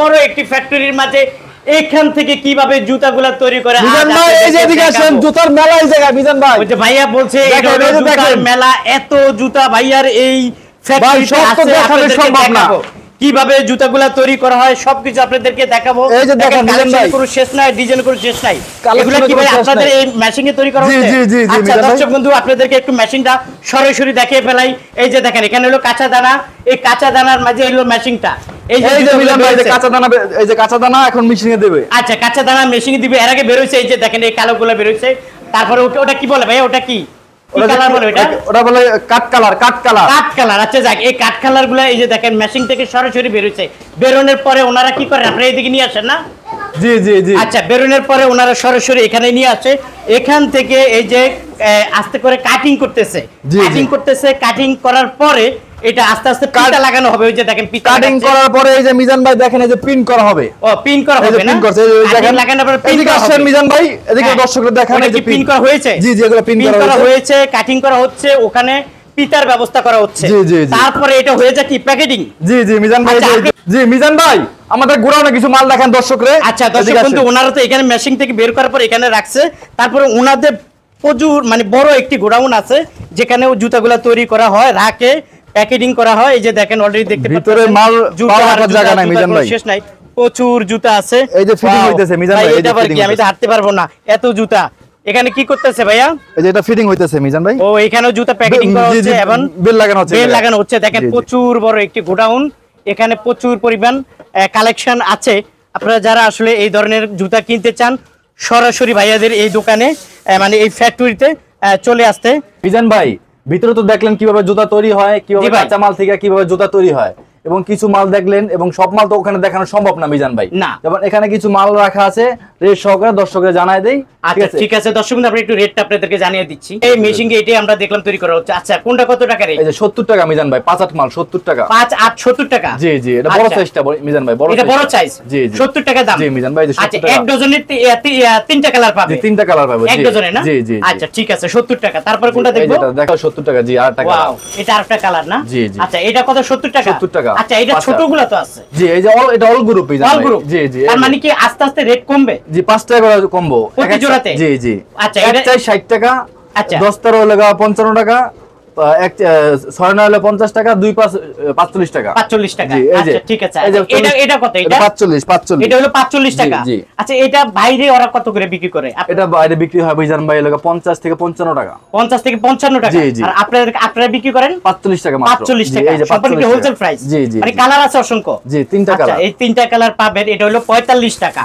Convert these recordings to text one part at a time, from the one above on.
বড় একটি ফ্যাক্টরির মাঝে এখান থেকে কিভাবে জুতাগুলা তৈরি করে জুতার মেলা এই জায়গা মিজান ভাই ওই যে ভাইয়া বলছে মেলা এত জুতা ভাইয়ার এই ফ্যাক্টরিতে আছে আপনাদের কিভাবে জুতাগুলা তৈরি করা হয় সবকিছু আপনাদেরকে দেখাবো শেষ নাই ডিজাইন কোনো শেষ নাই আপনাদের এই মেশিন এ তৈরি করা হচ্ছে আচ্ছা, দর্শক বন্ধু আপনাদেরকে একটু মেশিনটা সরাসরি দেখিয়ে ফেলাই এই যে দেখেন এখানে হলো কাঁচা দানা এই কাঁচা দানার মাঝে এলো মেশিনটা এই মেশিন আচ্ছা, আচ্ছা, থেকে সরাসরি বের বেরোনোর পরে ওনারা কি করেন আপনারা এইদিকে নিয়ে আসেন না জি জি জি আচ্ছা বেরোনোর পরে ওনারা সরাসরি এখানে নিয়ে আসে এখান থেকে এই যে আস্তে করে কাটিং করতেছে কাটিং করতেছে কাটিং করার পরে এটা আস্তে আস্তে পিতা লাগানো হবে ওই যে দেখেন কাটিং করার পরে এই যে মিজান ভাই দেখেন এই যে পিন করা হবে ও পিন করা হবে না পিন করছে এই দেখেন লাগানোর পরে পিন মিজান ভাই এদিকে হ্যাঁ। এই যে পিন করা হয়েছে জি জি এগুলো পিন করা হয়েছে কাটিং করা হচ্ছে ওখানে ব্যবস্থা করা হচ্ছে জি জি তারপরে এটা হয়ে যায় কি জি জি মিজান ভাই আচ্ছা, জি মিজান ভাই আমাদের গোড়ানো কিছু মাল দেখেন দর্শকরে আচ্ছা দর্শক কিন্তু ওনারা তো এখানে মেশিং থেকে বের করার পর এখানে রাখছে তারপরে ওনাদের প্রচুর মানে বড় একটি গোডাউন আছে যেখানে জুতাগুলো তৈরি করা হয় রাখে প্যাকেটিং করা হয় এই যে দেখেন অলরেডি দেখতে ভিতরে মাল জুতার জায়গা নাই মিজান ভাই শেষ নাই প্রচুর জুতা আছে এই যে ফিটিং হইতেছে মিজান ভাই এটা কি আমি তো হাঁটতে পারবো না এত জুতা এখানে কি করতেছে ভাইয়া এই যে এটা ফিটিং হইতেছে মিজান ভাই ও এখানেও জুতা প্যাকেটিং করা হচ্ছে এবং বেল লাগানো হচ্ছে বেল লাগানো হচ্ছে দেখেন প্রচুর বড় একটি গোডাউন এখানে প্রচুর পরিমাণ কালেকশন আছে আপনারা যারা আসলে এই ধরনের জুতা কিনতে চান সরাসরি ভাইয়াদের এই দোকানে মানে এই ফ্যাক্টরিতে চলে আসতে মিজান ভাই ভিতরে তো দেখলেন কিভাবে জুতা তৈরি হয় কিভাবে কাঁচা মাল থেকে কিভাবে জুতা তৈরি হয় এবং কিছু মাল দেখলেন এবং সব মাল তো ওখানে দেখানো সম্ভব না মিজান ভাই না এখানে কিছু মাল রাখা আছে রেট সহকারে দর্শকরা জানায় দেয় এটা আরেকটা কালার না আচ্ছা এটা টাকা টাকা আচ্ছা এটা তো আছে যে তার মানে কি আস্তে আস্তে রেট কমবে পাঁচ টাকা করে কমবো জি জি আচ্ছা টাকা আচ্ছা 10 টাকা পঞ্চান্ন টাকা হলো পঞ্চাশ টাকা দুই পাঁচ টাকা পাঁচচল্লিশ টাকা আচ্ছা, আচ্ছা, এটা আচ্ছা এটা বাইরে পঞ্চান্ন টাকা পঞ্চাশ থেকে পাঁচচল্লিশ টাকা প্রাইস মানে কালার আছে অসংখ্য তিনটা আচ্ছা, কালার এই তিনটা কালার এটা হলো পঁয়তাল্লিশ টাকা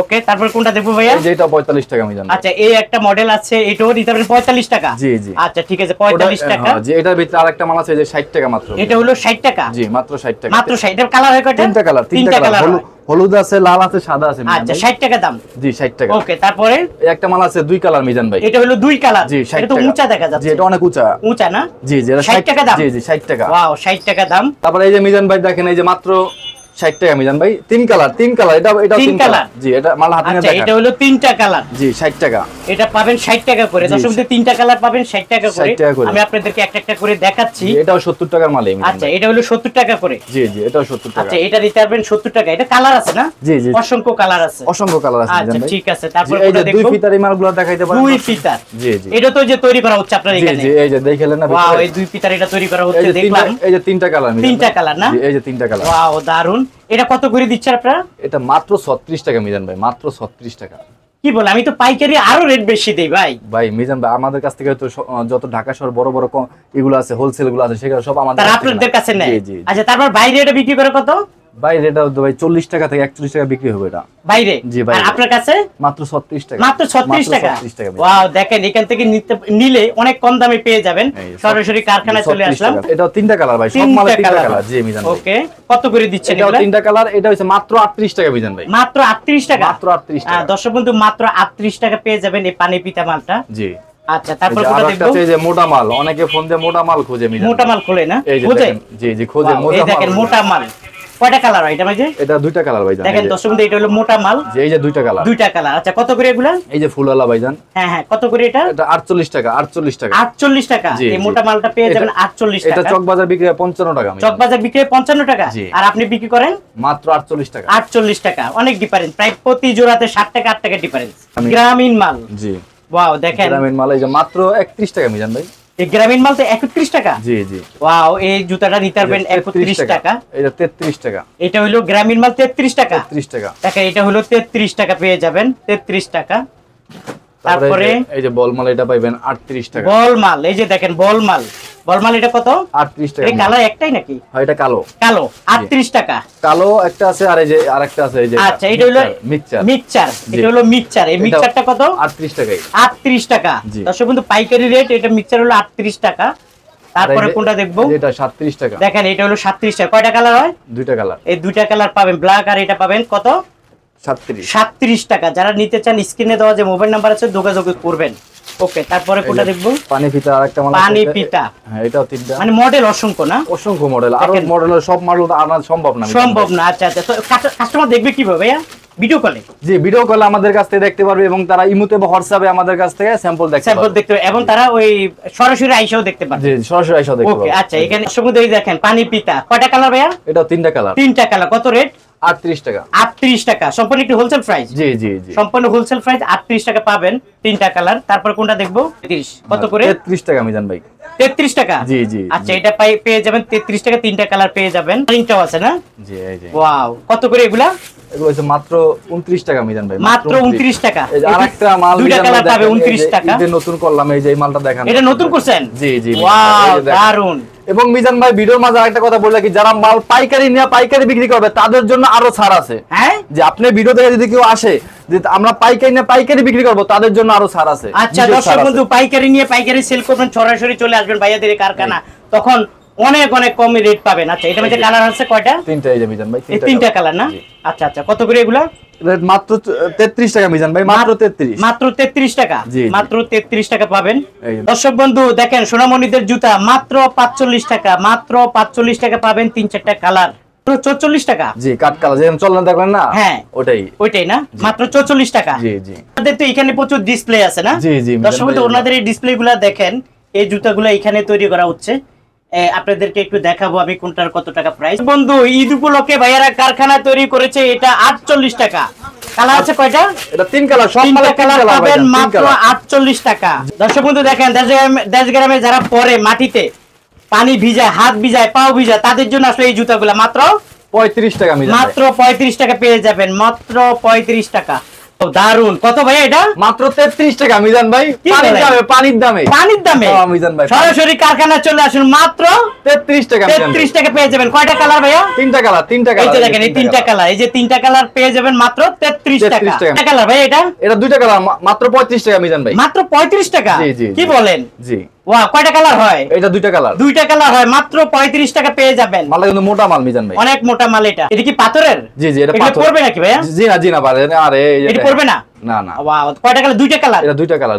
ওকে তারপর কোনটা দেখবো ভাইয়া যেটা পঁয়তাল্লিশ টাকা আচ্ছা এই একটা মডেল আছে পঁয়তাল্লিশ টাকা আচ্ছা ঠিক আছে পঁয়তাল্লিশ টাকা হ্যাঁ, জি হ্যাঁ? এটার ভিতরে আরেকটা মাল আছে যে 60 টাকা মাত্র এটা হলো 60 টাকা জি মাত্র 60 টাকা মাত্র 60 এটার কালার হয় কয়টা তিনটা কালার তিনটা কালার হলুদ আছে লাল আছে সাদা আছে আচ্ছা 60 টাকা দাম জি 60 টাকা ওকে তারপরে একটা মাল আছে দুই কালার মিজান ভাই এটা হলো দুই কালার জি 60 টাকা এটা উঁচা দেখা যাচ্ছে জি এটা অনেক উঁচা উঁচা না জি জি 60 টাকা দাম জি জি 60 টাকা ওয়াও 60 টাকা দাম তারপরে এই যে মিজান ভাই দেখেন এই যে মাত্র ভাই তিন কালার তিন কালার এটা এটা তিন কালার জি এটা মাল হাতে আচ্ছা, এটা হলো তিনটা কালার জি 60 টাকা এটা পাবেন 60 টাকা করে তিনটা কালার পাবেন 60 টাকা করে আমি আপনাদেরকে একটা একটা করে দেখাচ্ছি এটাও 70 টাকার মাল আচ্ছা এটা হলো 70 টাকা করে জি জি এটাও 70 টাকা আচ্ছা এটা দিতে পারবেন 70 টাকা এটা কালার আছে না জি জি অসংখ্য কালার আছে অসংখ্য কালার আছে আচ্ছা ঠিক আছে তারপর দুই ফিতার এই মালগুলো দেখাইতে পারেন দুই ফিতার জি জি এটা তো যে তৈরি করা হচ্ছে আপনার এখানে জি জি এই যে না এই দুই ফিতার এটা তৈরি করা হচ্ছে দেখলাম এই যে তিনটা কালার তিনটা কালার না এই যে তিনটা কালার ওয়াও দারুন এটা কত করে দিচ্ছেন আপনারা এটা মাত্র 36 টাকা মিজান ভাই মাত্র 36 টাকা কি বল আমি তো পাইকারি আরো রেট বেশি দেই ভাই ভাই মিজান ভাই আমাদের কাছ থেকে তো যত ঢাকা শহর বড় বড় এগুলো আছে হোলসেল গুলো আছে সেগুলো সব আমাদের আপনাদের কাছে নেই আচ্ছা তারপর বাইরে এটা বিক্রি করে কত ভাই টাকা থেকে টাকা বিক্রি হবে নিলে অনেক কম দামে যাবেন টাকা মিজান ভাই মাত্র টাকা মাত্র মাত্র টাকা পেয়ে যাবেন পানি পিতা মালটা আচ্ছা, মোটা মাল অনেকে ফোন দিয়ে মোটা মাল খোঁজে মোটা মাল খোলে না খোঁজে দেখেন মোটা মাল কয়টা কালার হয় এটা ভাই এটা দুইটা কালার ভাইজান দেখেন দর্শক এটা হলো মোটা মাল এই যে দুইটা কালার দুইটা কালার আচ্ছা কত করে এগুলা এই যে ফুলওয়ালা ভাইজান হ্যাঁ হ্যাঁ কত করে এটা এটা 48 টাকা আটচল্লিশ টাকা আটচল্লিশ টাকা এই মোটা মালটা পেয়ে যাবেন আটচল্লিশ টাকা এটা চকবাজার বিক্রি 55 টাকা বাজার বিক্রি পঞ্চান্ন টাকা আর আপনি বিক্রি করেন মাত্র আটচল্লিশ টাকা আটচল্লিশ টাকা অনেক ডিফারেন্স প্রায় প্রতি জোড়াতে 60 টাকা আট টাকা ডিফারেন্স গ্রামীণ মাল জি ওয়াও দেখেন গ্রামীণ মাল এই যে মাত্র একত্রিশ টাকা মিজান ভাই গ্রামীণ মাল তো 31 টাকা জি জি ওয়াও এই জুতাটা নিতে পারবেন একত্রিশ টাকা এটা 33 টাকা এটা হলো গ্রামীণ মাল তেত্রিশ টাকা ত্রিশ টাকা দেখেন এটা হলো তেত্রিশ টাকা পেয়ে যাবেন তেত্রিশ টাকা তারপরে এই যে বলমাল এটা পাইবেন আটত্রিশ টাকা বলমাল এই যে দেখেন বলমাল বলমাল এটা কত 38 টাকা এই কালো একটাই নাকি হ্যাঁ এটা কালো কালো 38 টাকা কালো একটা আছে আর এই যে আরেকটা আছে এই যে আচ্ছা এটা হলো মিক্সচার মিক্সচার এটা হলো মিক্সচার এই মিক্সচারটা কত 38 টাকা 38 টাকা দর্শক বন্ধু পাইকারি রেট এটা মিক্সচার হলো 38 টাকা তারপরে কোনটা দেখবো এটা 37 টাকা দেখেন এটা হলো 37 টাকা কয়টা কালার হয় দুইটা কালার এই দুইটা কালার পাবেন ব্ল্যাক আর এটা পাবেন কত 37 37 টাকা যারা নিতে চান স্ক্রিনে দেওয়া যে মোবাইল নাম্বার আছে যোগাযোগ করবেন ওকে তারপরে কোটা দেখবো পানি পিতা আরেকটা মাল পানি পিতা হ্যাঁ এটাও তিনটা মানে মডেল অসংখ্য না অসংখ্য মডেল আর মডেল সব মডেল আনা সম্ভব না সম্ভব না আচ্ছা আচ্ছা তো কাস্টমার দেখবে কিভাবে ভিডিও কলে জি ভিডিও কলে আমাদের কাছ থেকে দেখতে পারবে এবং তারা ইমুতে বা হোয়াটসঅ্যাপে আমাদের কাছ থেকে স্যাম্পল দেখতে স্যাম্পল দেখতে পারবে এবং তারা ওই সরাসরি আইসাও দেখতে পারবে জি সরাসরি আইসাও দেখতে পারবে ওকে আচ্ছা এখানে সমুদ্রই দেখেন পানি পিতা কয়টা কালার ভাইয়া এটা তিনটা কালার তিনটা কালার কত রেট টাকা সম্পূর্ণ হোলসেল প্রাইস টাকা পাবেন তারপর কোনটা দেখবো তিনটা আচ্ছা, কালার পেয়ে যাবেন আছে না কত করে এগুলা মাত্র টাকা মিজান ভাই মাত্র টাকা টাকা নতুন করলাম এই যে মালটা দেখান এটা নতুন করছেন দারুন এবং মিজান ভাই ভিডিওর মাঝে একটা কথা বললে কি যারা মাল পাইকারি নিয়ে পাইকারি বিক্রি করবে তাদের জন্য আরো ছাড় আছে হ্যাঁ যে আপনি ভিডিও দেখে যদি কেউ আসে যে আমরা পাইকারি নিয়ে পাইকারি বিক্রি করব তাদের জন্য আরো ছাড় আছে আচ্ছা দর্শক বন্ধু পাইকারি নিয়ে পাইকারি সেল করবেন সরাসরি চলে আসবেন ভাইয়াদের কারখানা হ্যাঁ। তখন অনেক অনেক কম রেট পাবেন আচ্ছা এটার মধ্যে কালার আছে কয়টা তিনটা এই যে মিজান ভাই তিনটা কালার না আচ্ছা আচ্ছা কত করে এগুলা মাত্র 33 টাকা মিজান ভাই মাত্র 33 মাত্র 33 টাকা মাত্র 33 টাকা পাবেন দর্শক বন্ধু দেখেন সোনামণিদের জুতা মাত্র 45 টাকা মাত্র 45 টাকা পাবেন তিন চারটা কালার চৌচল্লিশ টাকা জি কাট কালার যেমন চলনা দেখবেন না হ্যাঁ ওটাই ওইটাই না মাত্র চৌচল্লিশ টাকা জি জি আমাদের তো এখানে প্রচুর ডিসপ্লে আছে না জি জি দর্শক বন্ধু ওনাদের এই ডিসপ্লে গুলা দেখেন এই জুতাগুলা এখানে তৈরি করা হচ্ছে আপনাদেরকে একটু দেখাবো আমি কোনটার কত টাকা প্রাইস বন্ধু ঈদ উপলক্ষে ভাইয়ারা কারখানা তৈরি করেছে এটা আটচল্লিশ টাকা যারা পরে মাটিতে পানি ভিজায় হাত ভিজায় ভিজায় তাদের জন্য আসলে এই জুতাগুলো মাত্র পঁয়ত্রিশ টাকা মাত্র পঁয়ত্রিশ টাকা পেয়ে যাবেন মাত্র পঁয়ত্রিশ টাকা দারুন কত ভাই এটা মাত্র তেত্রিশ টাকা মিজান ভাই পানির দামে পানির দামে হ্যাঁ, মিজান ভাই সরাসরি কারখানা চলে আসুন মাত্র তেত্রিশ টাকা তেত্রিশ টাকা পেয়ে যাবেন কয়টা কালার ভাইয়া তিনটা কালার তিনটা কালার দেখেন এই তিনটা কালার এই যে তিনটা কালার পেয়ে যাবেন মাত্র তেত্রিশ টাকা কালার ভাই এটা এটা দুইটা কালার মাত্র পঁয়ত্রিশ টাকা মিজান ভাই মাত্র পঁয়ত্রিশ টাকা কি বলেন জি কয়টা কালার হয় এটা দুইটা কালার দুইটা কালার মাত্র টাকা পেয়ে যাবেন মোটা মাল মিজান অনেক মোটা মাল এটা না না না কয়টা কালার দুইটা কালার এটা দুইটা কালার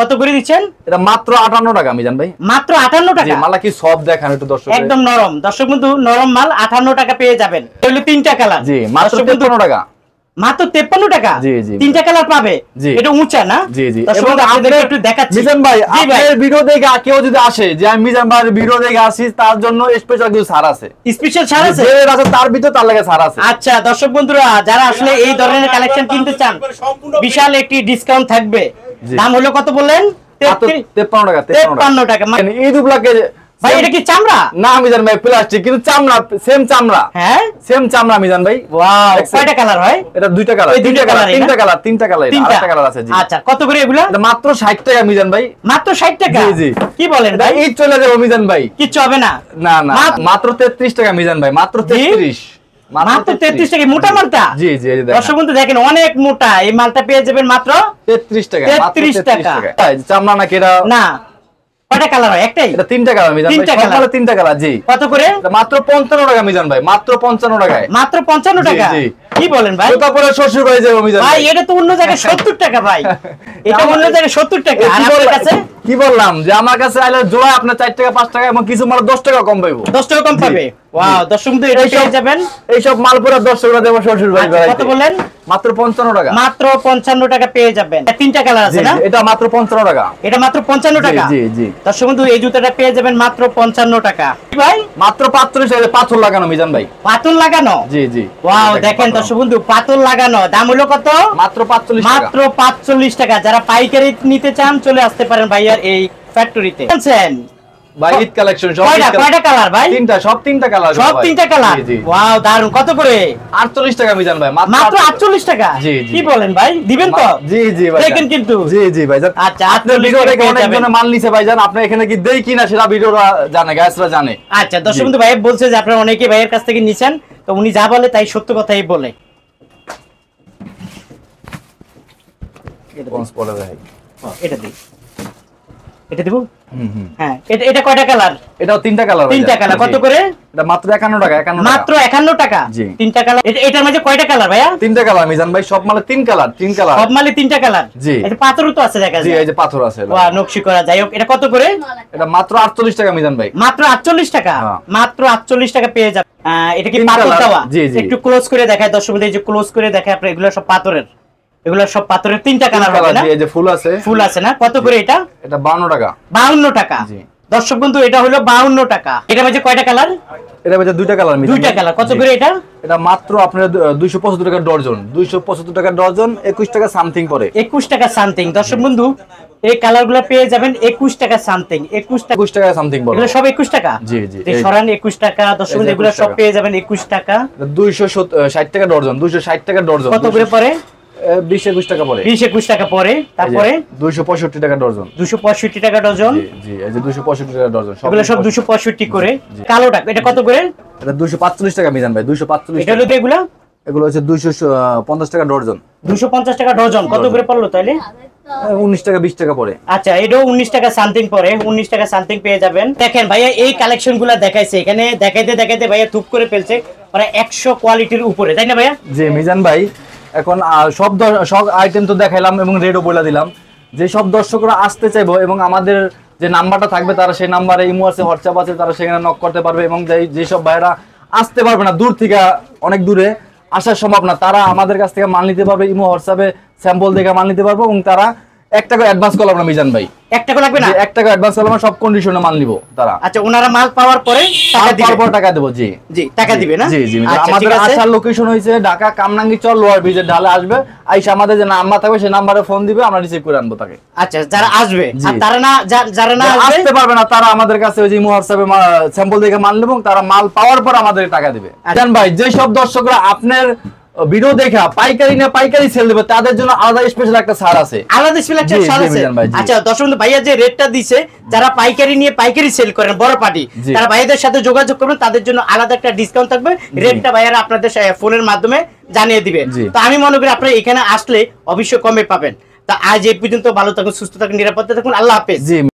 কত করে দিচ্ছেন এটা মাত্র টাকা মিজান ভাই মাত্র টাকা মালা কি সব দর্শক একদম নরম দর্শক বন্ধু নরম মাল আঠান্ন টাকা পেয়ে যাবেন তিনটা কালার জি মাত্র টাকা মাত্র টাকা তিনটা কালার পাবে এটা উঁচা না মিজান ভাই আপনার কেউ যদি আসে যে আমি মিজান ভাইয়ের আসি তার জন্য স্পেশাল কিছু ছাড় আছে স্পেশাল ছাড় আছে তার ভিতর তার লাগে ছাড় আছে আচ্ছা দর্শক বন্ধুরা যারা আসলে এই ধরনের কালেকশন কিনতে চান বিশাল একটি ডিসকাউন্ট থাকবে দাম হলো কত বললেন 53 টাকা তেপান্ন টাকা এই দুপ্লাকে ভাই এটা কি চামড়া না মিজান ভাই প্লাস্টিক কিন্তু চামড়া সেম চামড়া হ্যাঁ সেম চামড়া মিজান ভাই ওয়াও কয়টা কালার হয় এটা দুইটা কালার দুইটা কালার তিনটা কালার তিনটা কালার আটটা কালার আছে জি আচ্ছা কত করে এগুলা মাত্র 60 টাকা মিজান ভাই মাত্র 60 টাকা জি জি কি বলেন ভাই এই চলে যাবে মিজান ভাই কিচ্ছু হবে না না না মাত্র 33 টাকা মিজান ভাই মাত্র 33 মাত্র তেত্রিশ টাকা মোটা মালটা জি জি দর্শক বন্ধু দেখেন অনেক মোটা এই মালটা পেয়ে যাবেন মাত্র তেত্রিশ টাকা চামড়া না কেরা না তিনটা কালার মিজান কালার তিনটা কালার কত করে মাত্র টাকা মিজান ভাই মাত্র 55 টাকায় মাত্র কি বলেন ভাই শ্বশুর বাড়ি যাবো মিজান ভাই এটা তো অন্য জায়গায় সত্তর টাকা ভাই এটা অন্য জায়গায় সত্তর টাকা কি বললাম যে আমার কাছে আইলে জোড়া আপনার চার টাকা পাঁচ টাকা এবং কিছু মাল দশ টাকা কম পাইবো দশ টাকা কম পাবে তো পেয়ে যাবেন মাল পুরো টাকা দেবো শ্বশুর আচ্ছা, ভাই কত বললেন মাত্র পঞ্চান্ন টাকা মাত্র টাকা পেয়ে যাবেন তিনটা কালার আছে না এটা মাত্র টাকা এটা মাত্র টাকা জি জি এই জুতাটা পেয়ে যাবেন মাত্র টাকা ভাই মাত্র পাথর লাগানো মিজান ভাই পাথর লাগানো জি জি দেখেন দর্শক বন্ধু পাথর লাগানো দাম হলো কত মাত্র পাঁচচল্লিশ মাত্র পাঁচচল্লিশ টাকা যারা পাইকারি নিতে চান চলে আসতে পারেন ভাইয়া এই ফ্যাক্টরিতে আছেন ভাই ঈদ কালেকশন সব কয়টা কালার ভাই তিনটা সব তিনটা কালার সব তিনটা কালার ওয়াও দারুন কত করে 48 টাকা মিজান ভাই মাত্র 48 টাকা জি জি কি বলেন ভাই দিবেন তো জি জি ভাই দেখেন কিন্তু জি জি ভাই আচ্ছা, আচ্ছা আপনার মাল নিছে ভাই জান আপনি এখানে কি দেই কিনা সেটা ভিডিওরা জানে গ্যাসরা জানে আচ্ছা দর্শক বন্ধু ভাই বলছে যে আপনারা অনেকেই ভাইয়ের কাছ থেকে নিছেন তো উনি যা বলে তাই সত্য কথাই বলে এটা ভাই এটা দিই এটা দেবো হ্যাঁ এটা কয়টা কালার এটাও তিনটা কালার তিনটা কালার কত করে এটা মাত্র একান্ন টাকা একান্ন মাত্র একান্ন টাকা তিনটা কালার এটার মধ্যে কয়টা কালার ভাইয়া তিনটা কালার মিজান ভাই সব মালে তিন কালার তিন কালার সব মালে তিনটা কালার জি এটা পাথরও তো আছে দেখা যায় জি যে পাথর আছে ওয়া নকশি করা যাই হোক এটা কত করে এটা মাত্র আটচল্লিশ টাকা মিজান ভাই মাত্র আটচল্লিশ টাকা হ্যাঁ। মাত্র আটচল্লিশ টাকা পেয়ে যাবেন এটা কি পাথর দেওয়া একটু ক্লোজ করে দেখায় দর্শকদের যে ক্লোজ করে দেখায় আপনারা এগুলো সব পাথরের এগুলো সব পাথরের তিনটা কালার হবে না এই যে ফুল আছে ফুল আছে না কত করে এটা এটা 52 টাকা 52 টাকা জি দর্শক বন্ধু এটা হলো 52 টাকা এটা মাঝে কয়টা কালার এটা মাঝে দুইটা কালার মিলে দুইটা কালার কত করে এটা এটা মাত্র আপনার 275 টাকা ডজন 275 টাকা ডজন 21 টাকা সামথিং 21 টাকা সামথিং দর্শক বন্ধু এই কালারগুলো পেয়ে যাবেন 21 টাকা সামথিং 21 টাকা 21 টাকা সামথিং সব 21 টাকা জি জি এই সরান 21 টাকা দর্শক বন্ধু এগুলো সব পেয়ে যাবেন 21 টাকা 260 টাকা ডজন 260 টাকা ডজন কত করে পড়ে টাকা টাকা তারপরে টাকা ডজন টাকা ডজন জি এই যে টাকা ডজন সব এটা কত করে এটা টাকা মিজান ভাই এটা হলো এগুলো হচ্ছে টাকা ডজন টাকা ডজন কত করে পড়লো তাইলে উনিশ টাকা বিশ টাকা পরে আচ্ছা এটাও উনিশ টাকা সামথিং পরে উনিশ টাকা সামথিং পেয়ে যাবেন দেখেন ভাইয়া এই কালেকশন দেখাইছে এখানে দেখাইতে দেখাইতে ভাইয়া থুপ করে ফেলছে মানে একশো কোয়ালিটির উপরে তাই না ভাইয়া জি মিজান ভাই এখন সব সব আইটেম তো দেখাইলাম এবং রেডও বলে দিলাম যে সব দর্শকরা আসতে চাইবো এবং আমাদের যে নাম্বারটা থাকবে তারা সেই নাম্বারে ইমো আছে হোয়াটসঅ্যাপ আছে তারা সেখানে নক করতে পারবে এবং যেসব ভাইয়েরা আসতে পারবে না দূর থেকে অনেক দূরে আসার সম্ভব না তারা আমাদের কাছ থেকে মাল নিতে পারবে ইমো হোয়াটসঅ্যাপে স্যাম্পল দেখে মাল নিতে পারবো এবং তারা মাল তারা আচ্ছা, মাল পাওয়ার পর আচ্ছা, আমাদের সেই নাম্বারে ফোন দিবে আমরা করে আনবো তাকে আচ্ছা যারা আসবে তারা না যারা না পারবে না তারা আমাদের কাছে ওই যে মাল তারা মাল পাওয়ার পর আমাদের টাকা দিবে আচ্ছা। ভাই যে সব দর্শকরা আপনার ভিডিও দেখা পাইকারি না পাইকারি সেল দেবে তাদের জন্য আলাদা স্পেশাল একটা আছে আলাদা স্পেশাল একটা আছে আচ্ছা দর্শক বন্ধু ভাইয়া যে রেটটা দিছে যারা পাইকারি নিয়ে পাইকারি সেল করেন বড় পার্টি তারা ভাইয়াদের সাথে যোগাযোগ করবেন তাদের জন্য আলাদা একটা ডিসকাউন্ট থাকবে রেটটা ভাইয়ারা আপনাদের ফোনের মাধ্যমে জানিয়ে দিবেন তো আমি মনে করি আপনারা এখানে আসলে অবশ্যই কমে পাবেন তা আজ এই পর্যন্ত ভালো থাকুন সুস্থ থাকুন নিরাপত্তা থাকুন আল্লাহ হাফেজ